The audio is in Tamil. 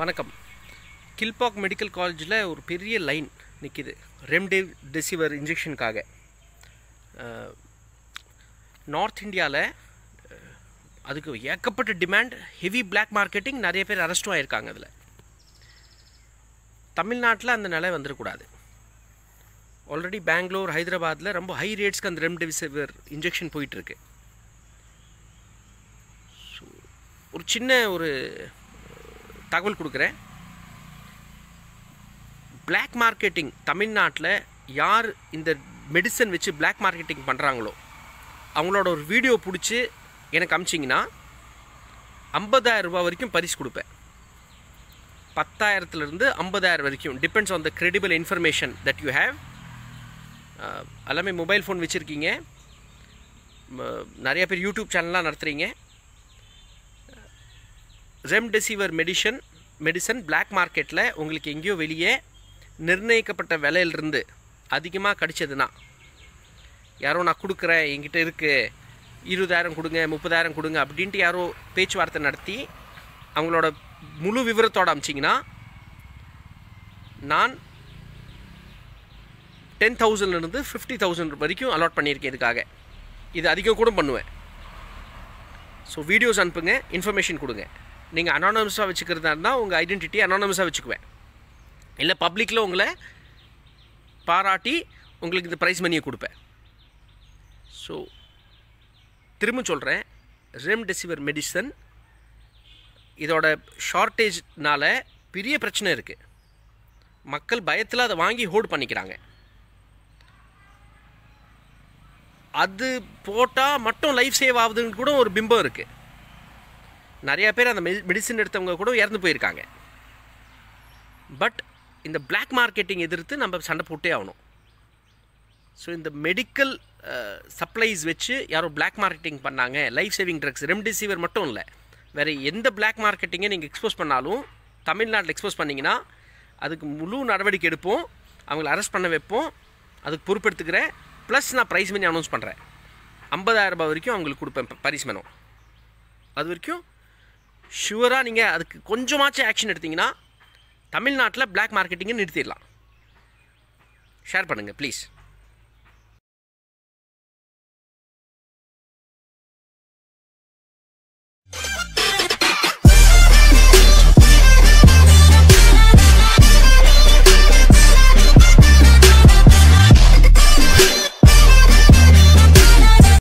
வணக்கம் கில்பாக் மெடிக்கல் காலேஜில் ஒரு பெரிய லைன் நிற்கிது ரெம்டே டெசிவர் இன்ஜெக்ஷனுக்காக நார்த் இந்தியாவில் அதுக்கு ஏக்கப்பட்ட டிமாண்ட் ஹெவி பிளாக் மார்க்கெட்டிங் நிறைய பேர் அரெஸ்ட்டும் ஆகியிருக்காங்க அதில் தமிழ்நாட்டில் அந்த நிலை வந்துடக்கூடாது ஆல்ரெடி பெங்களூர் ஹைதராபாத்தில் ரொம்ப ஹை ரேட்ஸ்க்கு அந்த ரெம்டெசிவிர் இன்ஜெக்ஷன் போயிட்டுருக்கு ஒரு சின்ன ஒரு தகவல் கொடுக்குறேன் பிளாக் மார்க்கெட்டிங் தமிழ்நாட்டில் யார் இந்த மெடிசன் வச்சு பிளாக் மார்க்கெட்டிங் பண்ணுறாங்களோ அவங்களோட ஒரு வீடியோ பிடிச்சி எனக்கு அமிச்சிங்கன்னா ஐம்பதாயிரம் ரூபா வரைக்கும் பரிசு கொடுப்பேன் பத்தாயிரத்துலேருந்து ஐம்பதாயிரம் வரைக்கும் depends on the credible information that you have எல்லாமே மொபைல் ஃபோன் வச்சுருக்கீங்க நிறைய பேர் யூடியூப் சேனல்லாம் நடத்துகிறீங்க ரெம்டெசிவர் மெடிஷன் மெடிசன் பிளாக் மார்க்கெட்டில் உங்களுக்கு எங்கேயோ வெளியே நிர்ணயிக்கப்பட்ட விலையிலிருந்து அதிகமாக கிடச்சதுன்னா யாரோ நான் கொடுக்குறேன் என்கிட்ட இருக்குது இருபதாயிரம் கொடுங்க முப்பதாயிரம் கொடுங்க அப்படின்ட்டு யாரோ பேச்சுவார்த்தை நடத்தி அவங்களோட முழு விவரத்தோடு அமிச்சிங்கன்னா நான் டென் தௌசண்ட்லேருந்து ஃபிஃப்டி தௌசண்ட் வரைக்கும் அலாட் பண்ணியிருக்கேன் இதுக்காக இது அதிகம் கூட பண்ணுவேன் ஸோ வீடியோஸ் அனுப்புங்க இன்ஃபர்மேஷன் கொடுங்க நீங்கள் அனானமஸாக வச்சுக்கிறதா இருந்தால் உங்கள் ஐடென்டிட்டி அனானமஸாக வச்சுக்குவேன் இல்லை பப்ளிக்கில் உங்களை பாராட்டி உங்களுக்கு இந்த ப்ரைஸ் மணியை கொடுப்பேன் ஸோ திரும்ப சொல்கிறேன் ரெம்டெசிவர் மெடிசன் இதோட ஷார்ட்டேஜ்னால் பெரிய பிரச்சனை இருக்குது மக்கள் பயத்தில் அதை வாங்கி ஹோல்ட் பண்ணிக்கிறாங்க அது போட்டால் மட்டும் லைஃப் சேவ் ஆகுதுன்னு கூட ஒரு பிம்பம் இருக்குது நிறையா பேர் அந்த மெடிசின் எடுத்தவங்க கூட இறந்து போயிருக்காங்க பட் இந்த பிளாக் மார்க்கெட்டிங் எதிர்த்து நம்ம சண்டை போட்டே ஆகணும் ஸோ இந்த மெடிக்கல் சப்ளைஸ் வச்சு யாரோ பிளாக் மார்க்கெட்டிங் பண்ணாங்க லைஃப் சேவிங் ட்ரக்ஸ் ரெம்டிசிவர் மட்டும் இல்லை வேறு எந்த பிளாக் மார்க்கெட்டிங்கை நீங்கள் எக்ஸ்போஸ் பண்ணாலும் தமிழ்நாட்டில் எக்ஸ்போஸ் பண்ணிங்கன்னா அதுக்கு முழு நடவடிக்கை எடுப்போம் அவங்கள அரெஸ்ட் பண்ண வைப்போம் அதுக்கு பொறுப்பெடுத்துக்கிறேன் ப்ளஸ் நான் ப்ரைஸ் மணி அனௌன்ஸ் பண்ணுறேன் ஐம்பதாயிரம் ரூபாய் வரைக்கும் அவங்களுக்கு கொடுப்பேன் பரிசு மனம் அது வரைக்கும் ஷுவராக நீங்கள் அதுக்கு கொஞ்சமாச்சும் ஆக்ஷன் எடுத்திங்கன்னா தமிழ்நாட்டில் பிளாக் மார்க்கெட்டிங்கை நிறுத்திடலாம் ஷேர் பண்ணுங்கள் ப்ளீஸ்